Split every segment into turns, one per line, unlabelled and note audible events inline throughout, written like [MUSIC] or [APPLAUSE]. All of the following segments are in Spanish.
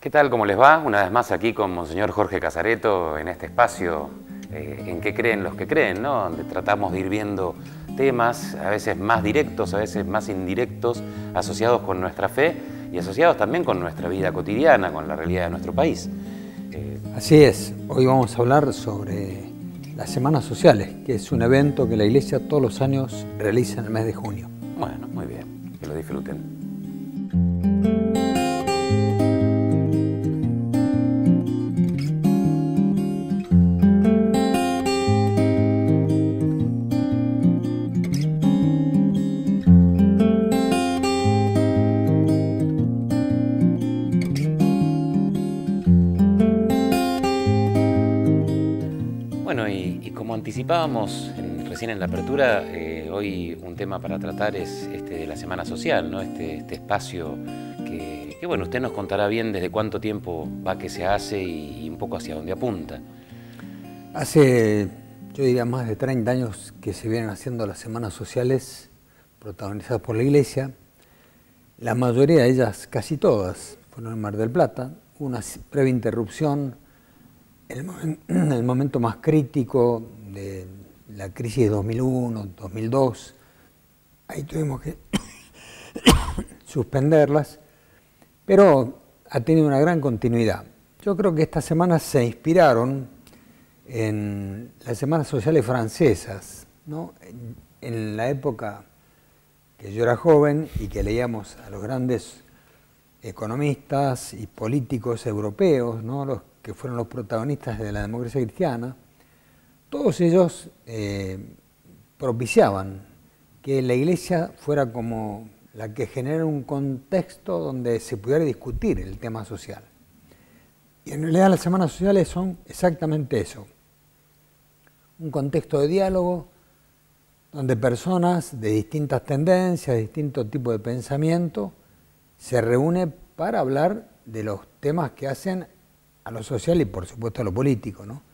¿Qué tal? ¿Cómo les va? Una vez más aquí con Monseñor Jorge Casareto en este espacio eh, en qué creen los que creen, ¿no? Donde tratamos de ir viendo temas, a veces más directos, a veces más indirectos, asociados con nuestra fe y asociados también con nuestra vida cotidiana,
con la realidad de nuestro país. Eh, Así es, hoy vamos a hablar sobre las Semanas Sociales, que es un evento que la Iglesia todos los años realiza en el mes de junio. Bueno, muy bien, que lo disfruten.
Participábamos recién en la apertura, eh, hoy un tema para tratar es este de la Semana Social, ¿no? este, este espacio que, bueno, usted nos contará bien desde cuánto tiempo va que se hace y, un poco hacia dónde apunta.
Hace, yo diría, más de 30 años que se vienen haciendo las Semanas Sociales protagonizadas por la Iglesia. La mayoría de ellas, casi todas, fueron en Mar del Plata. una breve interrupción [CLEARS THROAT] el, momento más crítico de la crisis de 2001, 2002, ahí tuvimos que [COUGHS] suspenderlas, pero ha tenido una gran continuidad. Yo creo que estas semanas se inspiraron en las semanas sociales francesas, en la época que yo era joven y que leíamos a los grandes economistas y políticos europeos, ¿no? los que fueron los protagonistas de la democracia cristiana, todos ellos eh, propiciaban que la iglesia fuera como la que genera un contexto donde se pudiera discutir el tema social. Y en realidad las semanas sociales son exactamente eso, un contexto de diálogo donde personas de distintas tendencias, de distintos tipos de pensamiento, se reúnen para hablar de los temas que hacen a lo social y por supuesto a lo político. ¿no?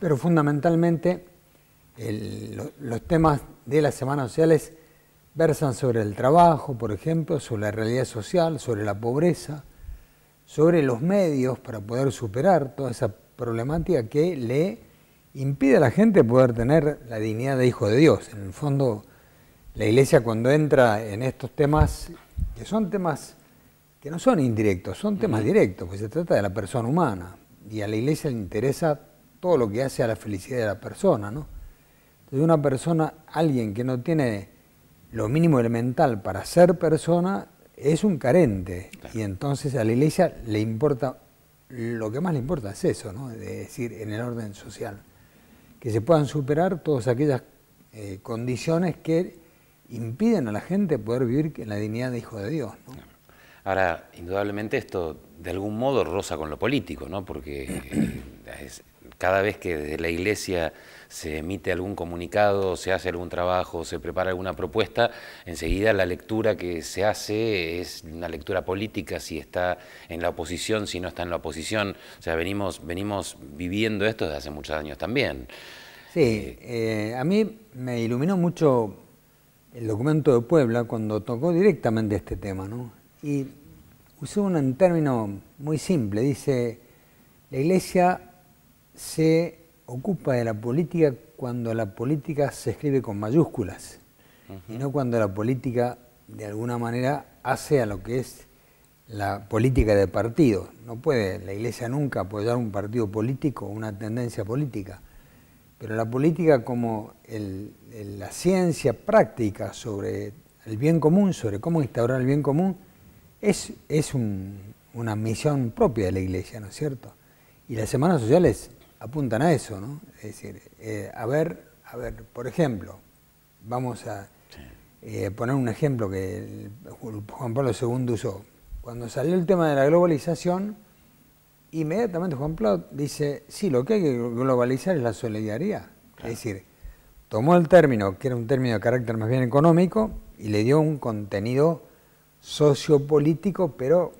Pero fundamentalmente los temas de las semanas sociales versan sobre el trabajo, por ejemplo, sobre la realidad social, sobre la pobreza, sobre los medios para poder superar toda esa problemática que le impide a la gente poder tener la dignidad de hijo de Dios. En el fondo, la iglesia cuando entra en estos temas, que son temas que no son indirectos, son temas directos, pues se trata de la persona humana, y a la iglesia le interesa todo lo que hace a la felicidad de la persona, ¿no? Entonces una persona, alguien que no tiene lo mínimo elemental para ser persona, es un carente. Y entonces a la iglesia le importa, lo que más le importa es eso, ¿no? Es decir, en el orden social. Que se puedan superar todas aquellas eh, condiciones que impiden a la gente poder vivir en la dignidad de hijo de Dios.
Ahora, indudablemente esto de algún modo roza con lo político, ¿no? Porque eh, cada vez que desde la iglesia se emite algún comunicado, se hace algún trabajo, se prepara alguna propuesta, enseguida la lectura que se hace es una lectura política, si está en la oposición, si no está en la oposición. O sea, venimos, venimos viviendo esto desde hace muchos años también.
Sí, eh, a mí me iluminó mucho el documento de Puebla cuando tocó directamente este tema, ¿no? y usó un término muy simple, dice, la iglesia se ocupa de la política cuando la política se escribe con mayúsculas y no cuando la política de alguna manera hace a lo que es la política de partido. No puede la iglesia nunca apoyar un partido político, o una tendencia política. Pero la política como la ciencia práctica sobre el bien común, sobre cómo instaurar el bien común, es, una misión propia de la Iglesia, ¿no es cierto? Y las semanas sociales apuntan a eso, ¿no? Es decir, eh, a ver, a ver, por ejemplo, vamos a eh, poner un ejemplo que Juan Pablo II usó. Cuando salió el tema de la globalización, inmediatamente Juan Pablo dice, sí, lo que hay que globalizar es la solidaridad. Es decir, tomó el término, que era un término de carácter más bien económico, y le dio un contenido sociopolítico, pero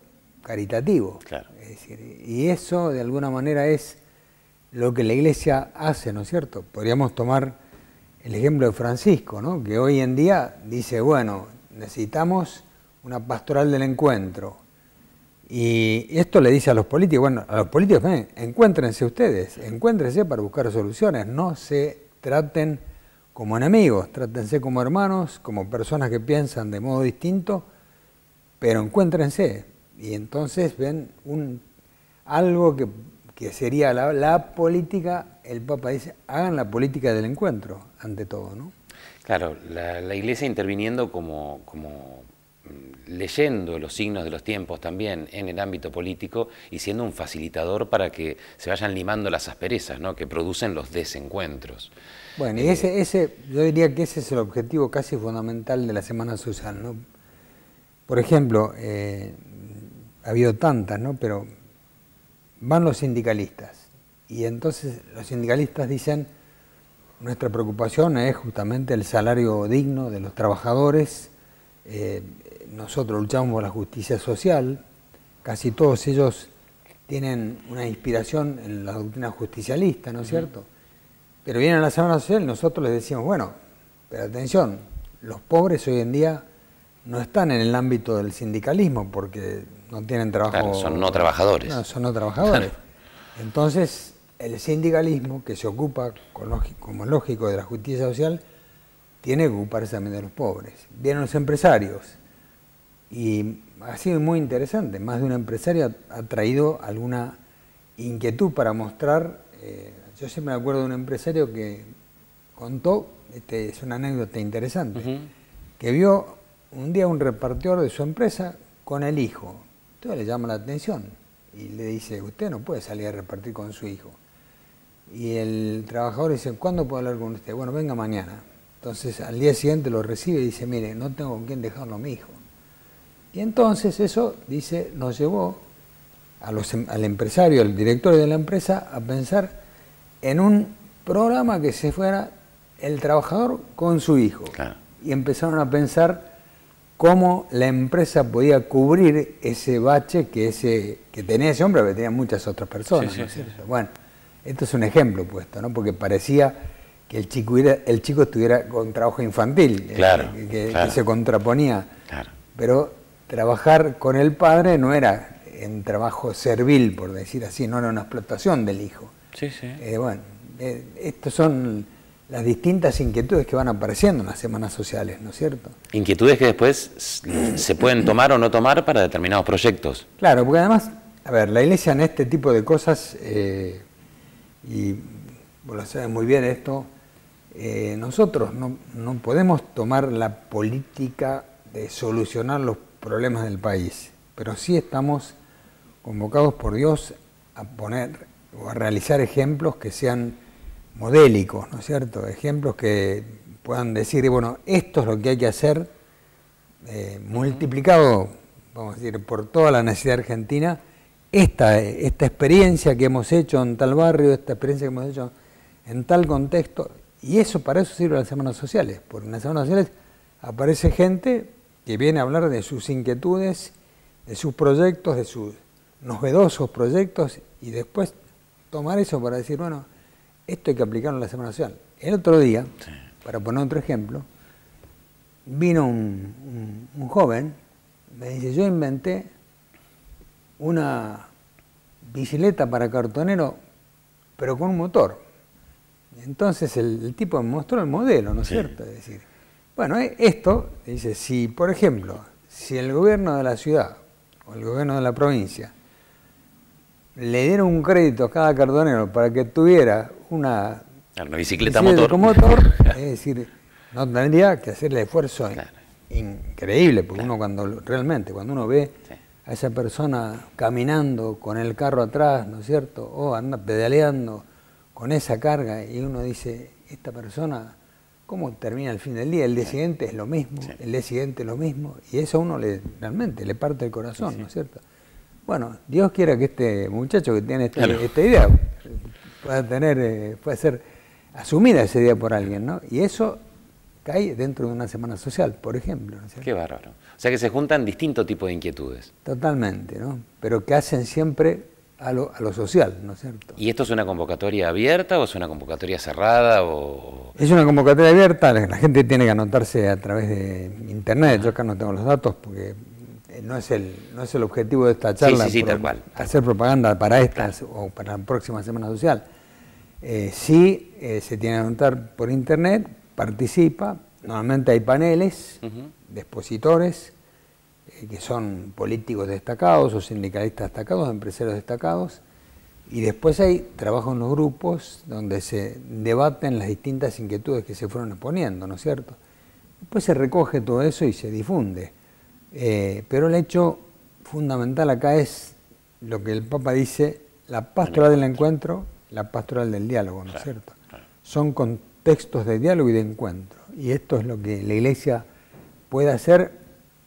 caritativo. Es decir, y eso de alguna manera es lo que la iglesia hace, ¿no es cierto? Podríamos tomar el ejemplo de Francisco, ¿no? que hoy en día dice, bueno, necesitamos una pastoral del encuentro. Y esto le dice a los políticos, bueno, a los políticos, ven, encuéntrense ustedes, encuéntrense para buscar soluciones, no se traten como enemigos, trátense como hermanos, como personas que piensan de modo distinto pero encuéntrense y entonces ven un, algo que, sería la, política, el Papa dice, hagan la política del encuentro ante todo, ¿no?
Claro, la, Iglesia interviniendo como, como mm, leyendo los signos de los tiempos también en el ámbito político y siendo un facilitador para que se vayan limando las asperezas ¿no? que producen los desencuentros.
Bueno, y eh, ese, ese, yo diría que ese es el objetivo casi fundamental de la Semana Social, ¿no? Por ejemplo, eh, ha habido tantas, ¿no? Pero van los sindicalistas y entonces los sindicalistas dicen, nuestra preocupación es justamente el salario digno de los trabajadores, eh, nosotros luchamos por la justicia social, casi todos ellos tienen una inspiración en la doctrina justicialista, ¿no es cierto? Pero vienen a la Semana Social y nosotros les decimos, bueno, pero atención, los pobres hoy en día no están en el ámbito del sindicalismo porque no tienen trabajo. son no trabajadores. No, son no trabajadores. [LAUGHS] Entonces, el sindicalismo que se ocupa, como lógico, de la justicia social, tiene que ocuparse también de los pobres. Vienen los empresarios y ha sido muy interesante. Más de un empresario ha traído alguna inquietud para mostrar. Eh, yo siempre me acuerdo de un empresario que contó, este, es una anécdota interesante, que vio un día un repartidor de su empresa con el hijo. entonces le llama la atención y le dice, usted no puede salir a repartir con su hijo. Y el trabajador dice, ¿cuándo puedo hablar con usted? Bueno, venga mañana. Entonces al día siguiente lo recibe y dice, mire, no tengo con quién dejarlo a mi hijo. Y entonces eso, dice, nos llevó em, al empresario, al director de la empresa, a pensar en un programa que se fuera el trabajador con su hijo. Y empezaron a pensar cómo la empresa podía cubrir ese bache que, ese, que tenía ese hombre, ...que tenía muchas otras personas. ¿no es cierto? bueno, esto es un ejemplo puesto, ¿no? porque parecía que el chico, el chico estuviera con trabajo infantil, eh, que, se contraponía. Pero trabajar con el padre no era en trabajo servil, por decir así, no era una explotación del hijo. Sí, sí. Eh, bueno, eh, estos son las distintas inquietudes que van apareciendo en las semanas sociales, ¿no es cierto?
Inquietudes que después se pueden tomar o no tomar para determinados proyectos.
Claro, porque además, a ver, la iglesia en este tipo de cosas, eh, y vos lo sabes muy bien esto, eh, nosotros no, no podemos tomar la política de solucionar los problemas del país, pero sí estamos convocados por Dios a poner o a realizar ejemplos que sean modélicos, ¿no es cierto? Ejemplos que puedan decir, bueno, esto es lo que hay que hacer, eh, multiplicado, vamos a decir, por toda la necesidad argentina, esta, esta experiencia que hemos hecho en tal barrio, esta experiencia que hemos hecho en tal contexto, y eso para eso sirve las semanas sociales, porque en las semanas sociales aparece gente que viene a hablar de sus inquietudes, de sus proyectos, de sus novedosos proyectos, y después tomar eso para decir, bueno, esto hay que aplicarlo en la Semana Social. El otro día, para poner otro ejemplo, vino un, joven, me dice, yo inventé una bicicleta para cartonero, pero con un motor. Entonces el, tipo me mostró el modelo, ¿no es cierto? Es decir, bueno, e, esto, dice, si por ejemplo, si el gobierno de la ciudad o el gobierno de la provincia le diera un crédito a cada cartonero para que tuviera una, bicicleta, motor. motor. [LAUGHS] es decir, no tendría que hacerle esfuerzo increíble, porque uno cuando realmente, cuando uno ve a esa persona caminando con el carro atrás, ¿no es cierto? O anda pedaleando con esa carga y uno dice, esta persona, ¿cómo termina el fin del día? El día siguiente es lo mismo, el día siguiente es lo mismo, y eso a uno le, realmente le parte el corazón, ¿no es cierto? Bueno, Dios quiera que este muchacho que tiene este esta idea puede tener, eh, ser asumida ese día por alguien, ¿no? Y eso cae dentro de una semana social, por ejemplo. Qué
bárbaro. O sea que se juntan distintos tipos de inquietudes.
Totalmente, ¿no? Pero que hacen siempre a lo, social, ¿no es cierto?
¿Y esto es una convocatoria abierta o es
una convocatoria cerrada? O... Es una convocatoria abierta, la gente tiene que anotarse a través de internet, yo acá no tengo los datos porque eh, no es el no es el objetivo de esta charla hacer propaganda para estas o para la próxima semana social. Eh, sí, eh, se tiene que anotar por internet, participa, normalmente hay paneles de expositores que son políticos destacados o sindicalistas destacados, empresarios destacados, y después hay trabajo en los grupos donde se debaten las distintas inquietudes que se fueron exponiendo, ¿no es cierto? Después se recoge todo eso y se difunde. Eh, pero el hecho fundamental acá es lo que el Papa dice, la pastoral del encuentro, la pastoral del diálogo, ¿no es cierto? Son contextos de diálogo y de encuentro. Y esto es lo que la Iglesia puede hacer,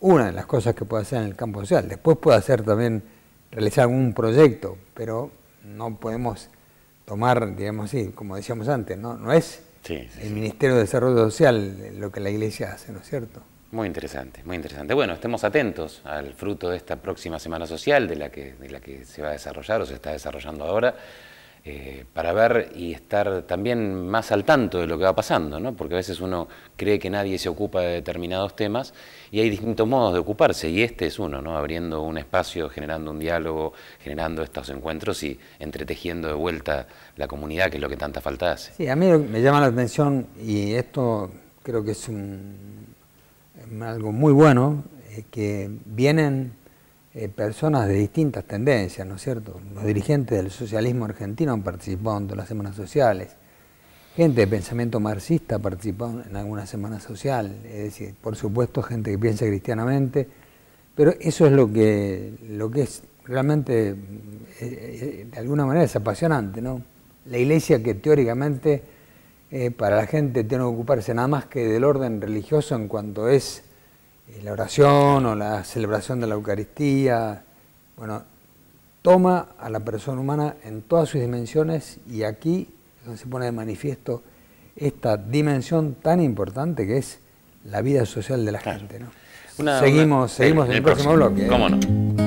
una de las cosas que puede hacer en el campo social. Después puede hacer también, realizar algún proyecto, pero no podemos tomar, digamos así, como decíamos antes, no, no es el Ministerio de Desarrollo Social lo que la Iglesia hace, ¿no es cierto?
Muy interesante, muy interesante. Bueno, estemos atentos al fruto de esta próxima semana social de la que, la que se va a desarrollar o se está desarrollando ahora, eh, para ver y estar también más al tanto de lo que va pasando, ¿no? porque a veces uno cree que nadie se ocupa de determinados temas y hay distintos modos de ocuparse y este es uno, ¿no? abriendo un espacio, generando un diálogo, generando estos encuentros y entretejiendo de vuelta la comunidad, que es lo que tanta falta hace.
Sí, a mí me llama la atención y esto creo que es un algo muy bueno, es que vienen eh, personas de distintas tendencias, ¿no es cierto? Los dirigentes del socialismo argentino han participado en las semanas sociales, gente de pensamiento marxista ha participado en alguna semana social, es decir, por supuesto gente que piensa cristianamente, pero eso es lo que, lo que es realmente, eh, eh, de alguna manera es apasionante, ¿no? La iglesia que teóricamente eh, para la gente tiene que ocuparse nada más que del orden religioso en cuanto es eh, la oración o la celebración de la Eucaristía. Bueno, toma a la persona humana en todas sus dimensiones y aquí donde se pone de manifiesto esta dimensión tan importante que es la vida social de la gente.
seguimos seguimos en el próximo, bloque.
¿eh?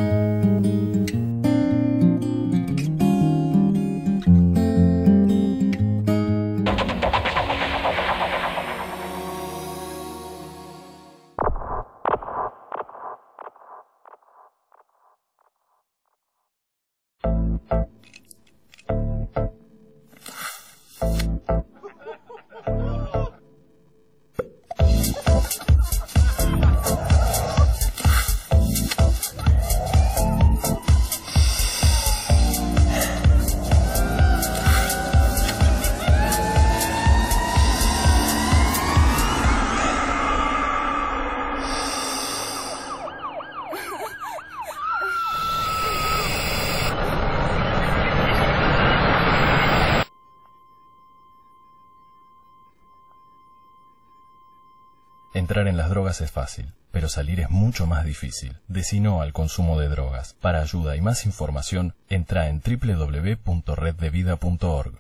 Entrar en las drogas es fácil, pero salir es mucho más difícil. Decino al consumo de drogas. Para ayuda y más información, entra en www.reddevida.org.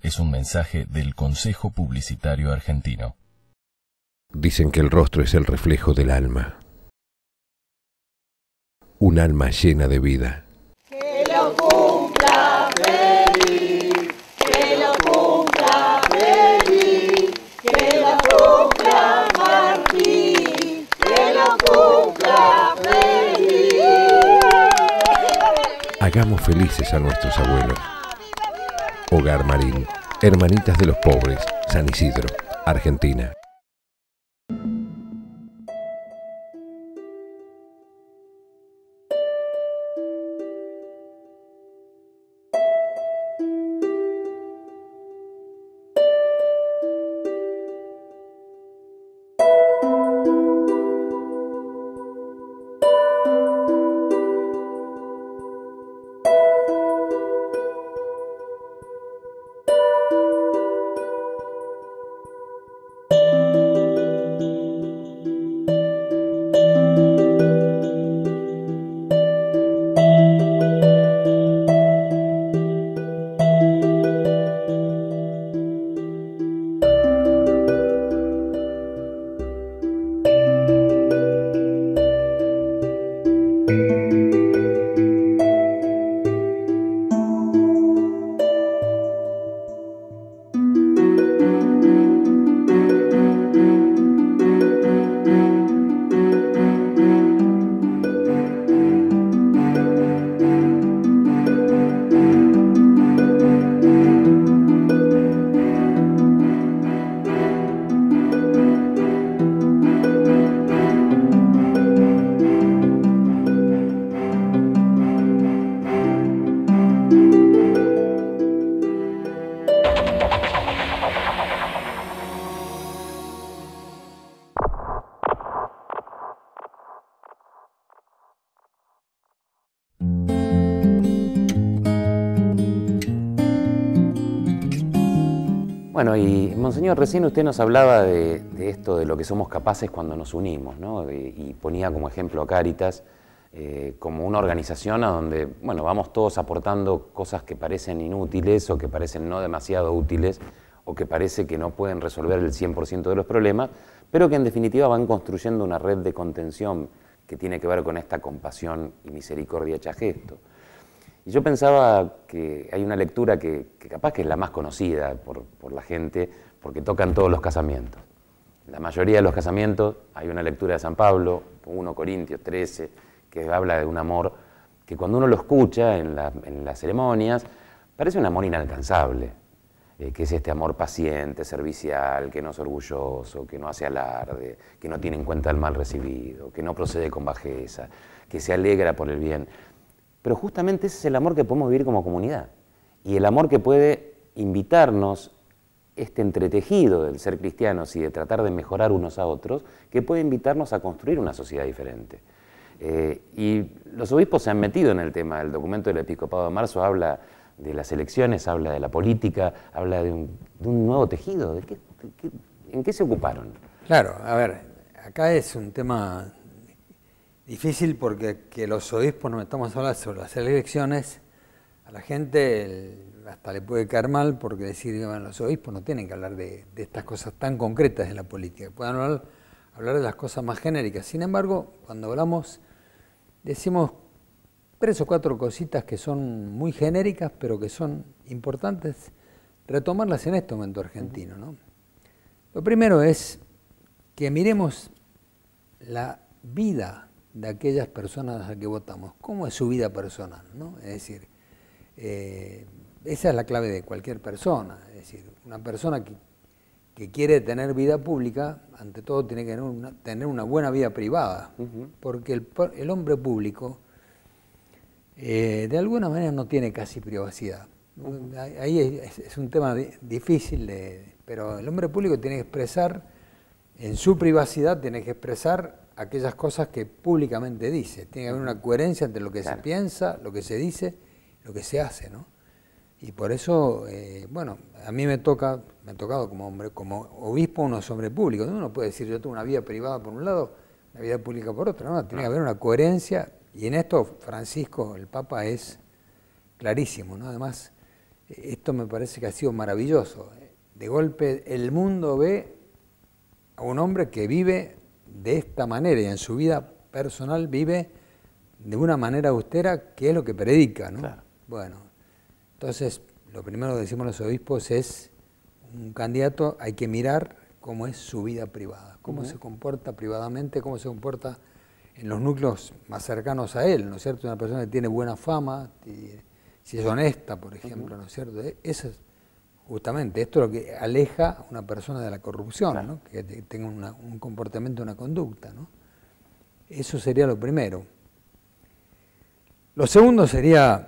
Es un mensaje del Consejo Publicitario Argentino. Dicen que el rostro es el reflejo del alma. Un alma llena de vida felices a nuestros abuelos. Hogar Marín, Hermanitas de los Pobres, San Isidro, Argentina. Bueno, y Monseñor, recién usted nos hablaba de, esto, de lo que somos capaces cuando nos unimos, ¿no? y ponía como ejemplo a Caritas eh, como una organización a donde, vamos todos aportando cosas que parecen inútiles o que parecen no demasiado útiles o que parece que no pueden resolver el 100% de los problemas, pero que en definitiva van construyendo una red de contención que tiene que ver con esta compasión y misericordia gesto. Y yo pensaba que hay una lectura que, capaz que es la más conocida por, la gente, porque tocan todos los casamientos. La mayoría de los casamientos, hay una lectura de San Pablo, 1 Corintios 13, que habla de un amor que cuando uno lo escucha en, las ceremonias, parece un amor inalcanzable, eh, que es este amor paciente, servicial, que no es orgulloso, que no hace alarde, que no tiene en cuenta el mal recibido, que no procede con bajeza, que se alegra por el bien. Pero justamente ese es el amor que podemos vivir como comunidad y el amor que puede invitarnos este entretejido del ser cristianos y de tratar de mejorar unos a otros, que puede invitarnos a construir una sociedad diferente. Eh, y los obispos se han metido en el tema. El documento del Episcopado de marzo habla de las elecciones, habla de la política, habla de un, nuevo tejido. ¿En qué se ocuparon?
Claro, a ver, acá es un tema difícil porque que los obispos no estamos a hablar sobre las elecciones, a la gente hasta le puede caer mal porque decir, bueno, los obispos no tienen que hablar de, estas cosas tan concretas de la política, pueden hablar, de las cosas más genéricas. Sin embargo, cuando hablamos, decimos tres o cuatro cositas que son muy genéricas, pero que son importantes retomarlas en este momento argentino. Lo primero es que miremos la vida de aquellas personas a las que votamos, cómo es su vida personal, ¿no? Es decir, eh, esa es la clave de cualquier persona, es decir, una persona que, que quiere tener vida pública, ante todo tiene que tener una, buena vida privada, porque el, hombre público eh, de alguna manera no tiene casi privacidad. Ahí es, un tema difícil, pero el hombre público tiene que expresar, en su privacidad tiene que expresar aquellas cosas que públicamente dice. Tiene que haber una coherencia entre lo que se piensa, lo que se dice, lo que se hace, Y por eso, eh, bueno, a mí me toca, me ha tocado como hombre, como obispo, unos hombres públicos. Uno puede decir, yo tengo una vida privada por un lado, una vida pública por otro, ¿no? Tiene que ah. haber una coherencia y en esto Francisco, el Papa, es clarísimo, ¿no? Además, esto me parece que ha sido maravilloso. De golpe el mundo ve a un hombre que vive de esta manera y en su vida personal vive de una manera austera que es lo que predica, ¿no? Bueno, entonces lo primero que decimos los obispos es un candidato hay que mirar cómo es su vida privada, cómo se comporta privadamente, cómo se comporta en los núcleos más cercanos a él, ¿no es cierto? Una persona que tiene buena fama, si es honesta, por ejemplo, ¿no es cierto? E, Eso Justamente, esto es lo que aleja a una persona de la corrupción, que tenga un comportamiento, una conducta. Eso sería lo primero. Lo segundo sería,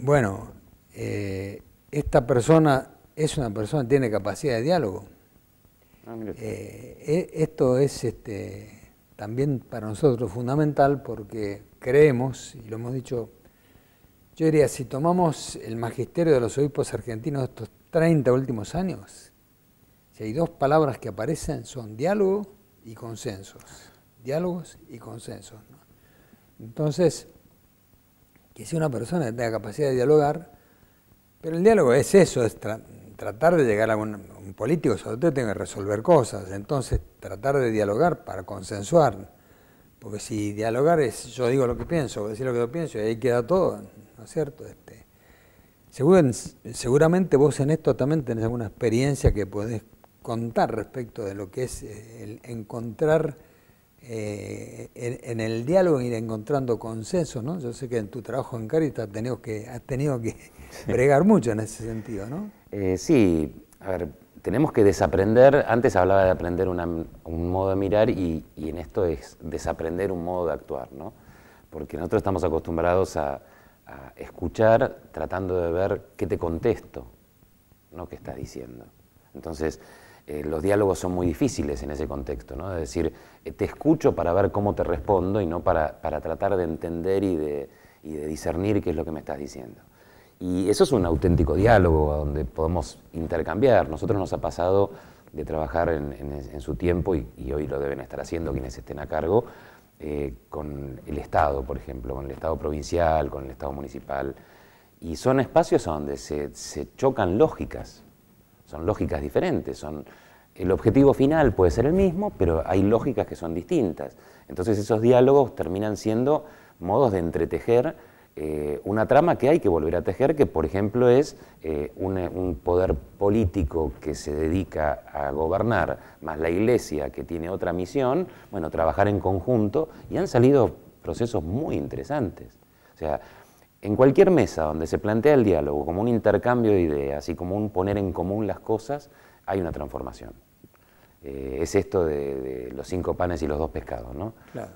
bueno, eh, esta persona es una persona que tiene capacidad de diálogo. Ah, eh, e, esto es este, también para nosotros fundamental porque creemos, y lo hemos dicho yo diría, si tomamos el magisterio de los obispos argentinos de estos 30 últimos años, si hay dos palabras que aparecen son diálogo y consensos. Diálogos y consensos. Entonces, que si una persona tenga capacidad de dialogar, pero el diálogo es eso, es tratar de llegar a un, político, sobre todo tiene que resolver cosas, entonces tratar de dialogar para consensuar. Porque si dialogar es yo digo lo que pienso, decir lo que yo pienso y ahí queda todo, ¿no es cierto? Este, seguramente vos en esto también tenés alguna experiencia que podés contar respecto de lo que es eh, el encontrar eh, en, el diálogo ir encontrando consenso ¿no? Yo sé que en tu trabajo en Caritas has tenido que, has [LAUGHS] bregar mucho en ese sentido, ¿no? Eh,
sí, a ver, tenemos que desaprender, antes hablaba de aprender un modo de mirar y, y, en esto es desaprender un modo de actuar, ¿no? Porque nosotros estamos acostumbrados a, a escuchar tratando de ver qué te contesto, no qué estás diciendo. Entonces, eh, los diálogos son muy difíciles en ese contexto, ¿no? Es decir, eh, te escucho para ver cómo te respondo y no para, tratar de entender y de, discernir qué es lo que me estás diciendo. Y eso es un auténtico diálogo donde podemos intercambiar. Nosotros nos ha pasado de trabajar en, su tiempo, y, y hoy lo deben estar haciendo quienes estén a cargo, eh, con el Estado, por ejemplo, con el Estado provincial, con el Estado municipal. Y son espacios donde se, chocan lógicas, son lógicas diferentes, son, el objetivo final puede ser el mismo, pero hay lógicas que son distintas. Entonces esos diálogos terminan siendo modos de entretejer eh, una trama que hay que volver a tejer, que por ejemplo es eh, un, eh, un, poder político que se dedica a gobernar, más la iglesia que tiene otra misión, bueno, trabajar en conjunto, y han salido procesos muy interesantes. O sea, en cualquier mesa donde se plantea el diálogo como un intercambio de ideas y como un poner en común las cosas, hay una transformación. Eh, es esto de, los cinco panes y los dos pescados. ¿no?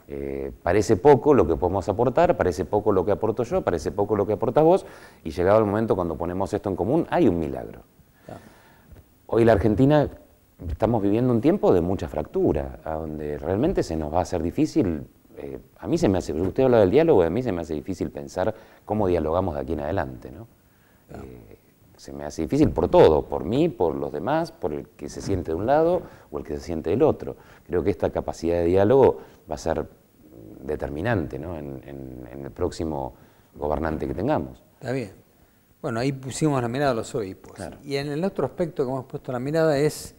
Eh, parece poco lo que podemos aportar, parece poco lo que aporto yo, parece poco lo que aportas vos, y llegado el momento cuando ponemos esto en común, hay un milagro. Hoy Hoy la Argentina estamos viviendo un tiempo de mucha fractura, donde realmente se nos va a hacer difícil. Eh, a mí se me hace, usted habla del diálogo, a mí se me hace difícil pensar cómo dialogamos de aquí en adelante. ¿no? se me hace difícil por todo, por mí, por los demás, por el que se siente de un lado o el que se siente del otro. Creo que esta capacidad de diálogo va a ser determinante ¿no? en, el próximo gobernante que tengamos.
Está bien. Bueno, ahí pusimos la mirada a los hoy. Y en el otro aspecto que hemos puesto la mirada es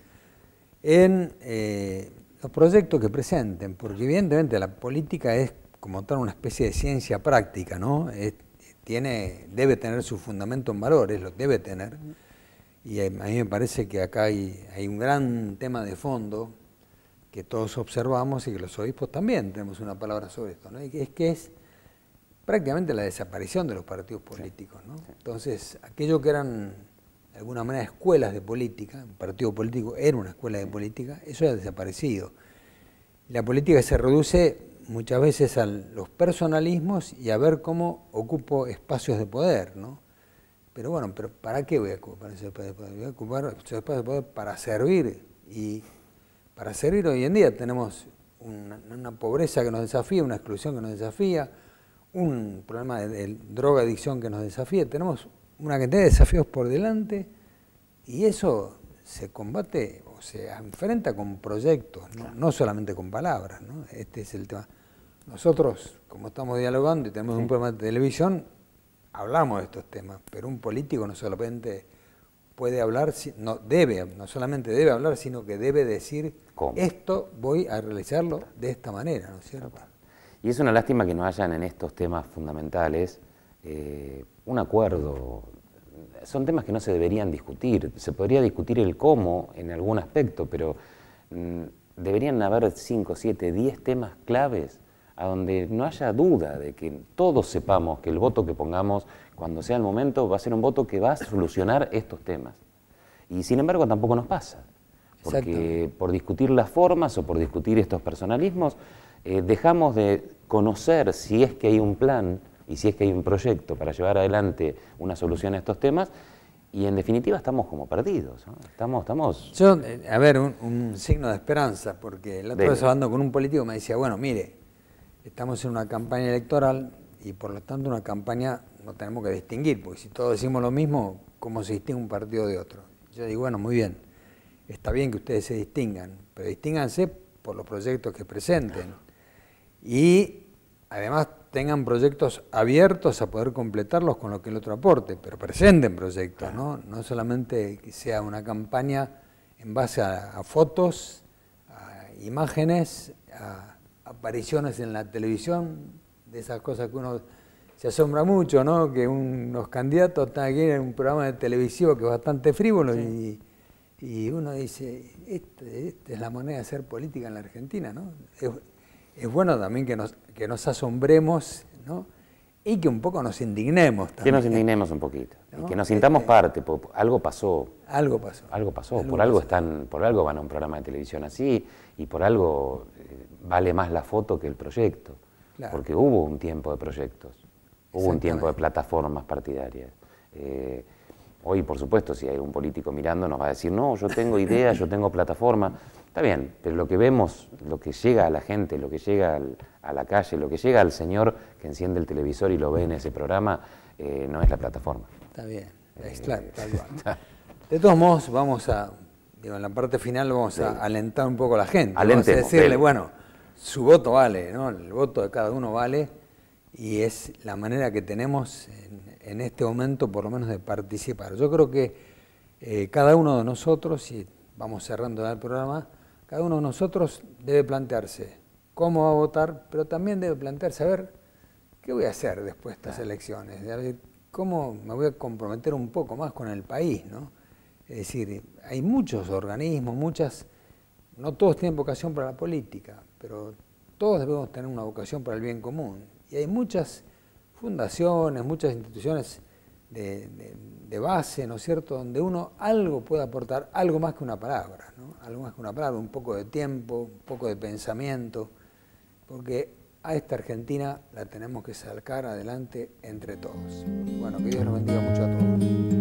en eh, los proyectos que presenten, porque evidentemente la política es como tal una especie de ciencia práctica, ¿no? tiene, debe tener su fundamento en valores, lo debe tener. Y a mí me parece que acá hay, hay un gran tema de fondo que todos observamos y que los obispos también tenemos una palabra sobre esto, ¿no? es que es prácticamente la desaparición de los partidos políticos, ¿no? Entonces, aquello que eran de alguna manera escuelas de política, un partido político era una escuela de política, eso ha desaparecido. La política se reduce muchas veces a los personalismos y a ver cómo ocupo espacios de poder, ¿no? Pero bueno, pero ¿para qué voy a ocupar esos espacios de poder? Voy a ocupar esos espacios de poder para servir. Y para servir hoy en día tenemos una, pobreza que nos desafía, una exclusión que nos desafía, un problema de, droga adicción que nos desafía. Tenemos una cantidad de desafíos por delante y eso se combate o se enfrenta con proyectos, ¿no? no, solamente con palabras. ¿no? Este es el tema. Nosotros, como estamos dialogando y tenemos un programa de televisión, hablamos de estos temas, pero un político no solamente puede hablar, no debe, no solamente debe hablar, sino que debe decir, ¿Cómo? esto voy a realizarlo de esta manera, ¿no es cierto?
Y es una lástima que no hayan en estos temas fundamentales eh, un acuerdo. Son temas que no se deberían discutir. Se podría discutir el cómo en algún aspecto, pero mm, deberían haber 5, 7, 10 temas claves a donde no haya duda de que todos sepamos que el voto que pongamos cuando sea el momento va a ser un voto que va a solucionar estos temas. Y sin embargo tampoco nos pasa, porque por discutir las formas o por discutir estos personalismos, eh, dejamos de conocer si es que hay un plan y si es que hay un proyecto para llevar adelante una solución a estos temas, y en definitiva estamos como
perdidos. Estamos, estamos. Eh, a ver, un, signo de esperanza, porque el otro día hablando con un político me decía, bueno, mire, estamos en una campaña electoral y por lo tanto una campaña no tenemos que distinguir, porque si todos decimos lo mismo, ¿cómo se distingue un partido de otro? Yo digo, bueno, muy bien, está bien que ustedes se distingan, pero distínganse por los proyectos que presenten. Y además tengan proyectos abiertos a poder completarlos con lo que el otro aporte, pero presenten proyectos, ¿no? No solamente que sea una campaña en base a, a fotos, a imágenes, a apariciones en la televisión, de esas cosas que uno se asombra mucho, ¿no? Que unos candidatos están aquí en un programa de televisivo que es bastante frívolo y, uno dice, esta este es la moneda de hacer política en la Argentina, ¿no? Es, bueno también que nos, que nos asombremos, ¿no? Y que un poco nos indignemos también. Que nos
indignemos un poquito. Y que nos sintamos eh, eh. parte, porque algo pasó. Algo pasó. Algo pasó, por algo están, por algo van a un programa de televisión así y por algo vale más la foto que el proyecto, porque hubo un tiempo de proyectos, hubo un tiempo de plataformas partidarias. Eh, hoy, por supuesto, si hay un político mirando, nos va a decir, no, yo tengo ideas, yo tengo plataforma. Está bien, pero lo que vemos, lo que llega a la gente, lo que llega a la calle, lo que llega al señor que enciende el televisor y lo ve en ese programa, eh, no es la plataforma.
Está bien, eh, claro, [LAUGHS] De todos modos, vamos a en la parte final vamos a alentar un poco a la gente. vamos a decirle, bueno, su voto vale, ¿no? El voto de cada uno vale y es la manera que tenemos en, este momento por lo menos de participar. Yo creo que eh, cada uno de nosotros, y vamos cerrando el programa, cada uno de nosotros debe plantearse cómo va a votar, pero también debe plantearse a ver qué voy a hacer después de estas elecciones, cómo me voy a comprometer un poco más con el país, ¿no? Es decir, hay muchos organismos, muchas, no todos tienen vocación para la política, pero todos debemos tener una vocación para el bien común. Y hay muchas fundaciones, muchas instituciones de, base, ¿no es cierto?, donde uno algo puede aportar, algo más que una palabra, ¿no? Algo más que una palabra, un poco de tiempo, un poco de pensamiento, porque a esta Argentina la tenemos que sacar adelante entre todos. Bueno, que Dios los bendiga mucho a todos.